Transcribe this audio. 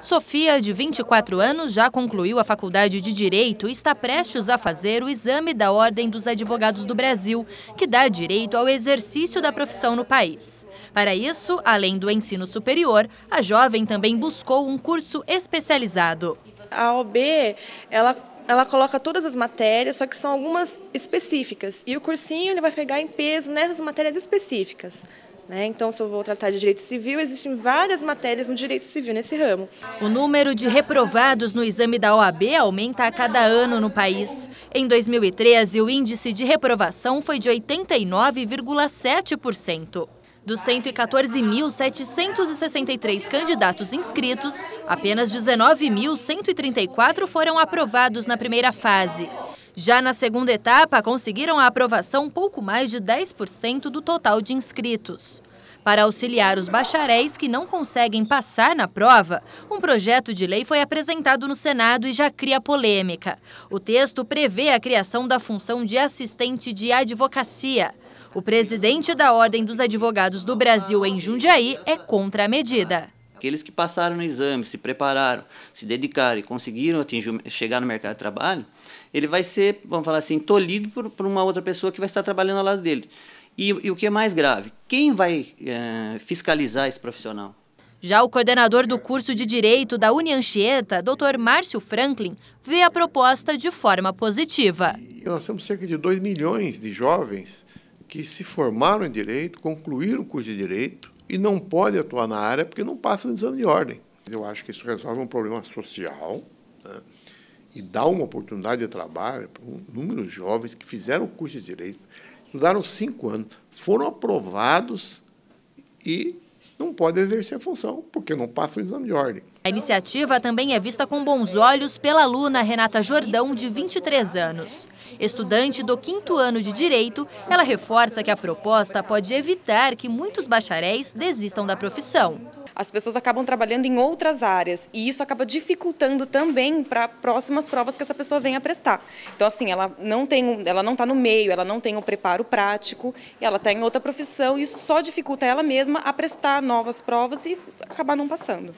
Sofia, de 24 anos, já concluiu a faculdade de Direito e está prestes a fazer o exame da Ordem dos Advogados do Brasil, que dá direito ao exercício da profissão no país. Para isso, além do ensino superior, a jovem também buscou um curso especializado. A OB, ela ela coloca todas as matérias, só que são algumas específicas. E o cursinho ele vai pegar em peso nessas matérias específicas. Né? Então, se eu vou tratar de direito civil, existem várias matérias no direito civil nesse ramo. O número de reprovados no exame da OAB aumenta a cada ano no país. Em 2013, o índice de reprovação foi de 89,7%. Dos 114.763 candidatos inscritos, apenas 19.134 foram aprovados na primeira fase. Já na segunda etapa, conseguiram a aprovação pouco mais de 10% do total de inscritos. Para auxiliar os bacharéis que não conseguem passar na prova, um projeto de lei foi apresentado no Senado e já cria polêmica. O texto prevê a criação da função de assistente de advocacia. O presidente da Ordem dos Advogados do Brasil em Jundiaí é contra a medida. Aqueles que passaram no exame, se prepararam, se dedicaram e conseguiram atingir, chegar no mercado de trabalho, ele vai ser, vamos falar assim, tolhido por, por uma outra pessoa que vai estar trabalhando ao lado dele. E, e o que é mais grave, quem vai é, fiscalizar esse profissional? Já o coordenador do curso de Direito da Unianchieta, Dr. Márcio Franklin, vê a proposta de forma positiva. E nós temos cerca de 2 milhões de jovens que se formaram em Direito, concluíram o curso de Direito, e não pode atuar na área porque não passa no exame de ordem. Eu acho que isso resolve um problema social né? e dá uma oportunidade de trabalho para um número de jovens que fizeram o curso de direito, estudaram cinco anos, foram aprovados e não podem exercer a função porque não passam no exame de ordem. A iniciativa também é vista com bons olhos pela aluna Renata Jordão, de 23 anos. Estudante do quinto ano de Direito, ela reforça que a proposta pode evitar que muitos bacharéis desistam da profissão as pessoas acabam trabalhando em outras áreas e isso acaba dificultando também para próximas provas que essa pessoa venha prestar. Então, assim, ela não tem, ela não está no meio, ela não tem o preparo prático, ela está em outra profissão e isso só dificulta ela mesma a prestar novas provas e acabar não passando.